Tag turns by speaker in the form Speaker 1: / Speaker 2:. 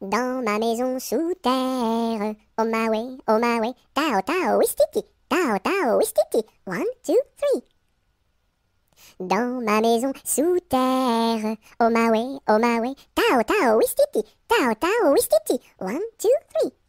Speaker 1: dans ma maison sous terre. Oh my oh tao tao wistiti, tao tao wistiti, one, two, three. Dans ma maison sous terre. Oh my oh tao tao wistiti, tao tao
Speaker 2: wistiti, one, two, three.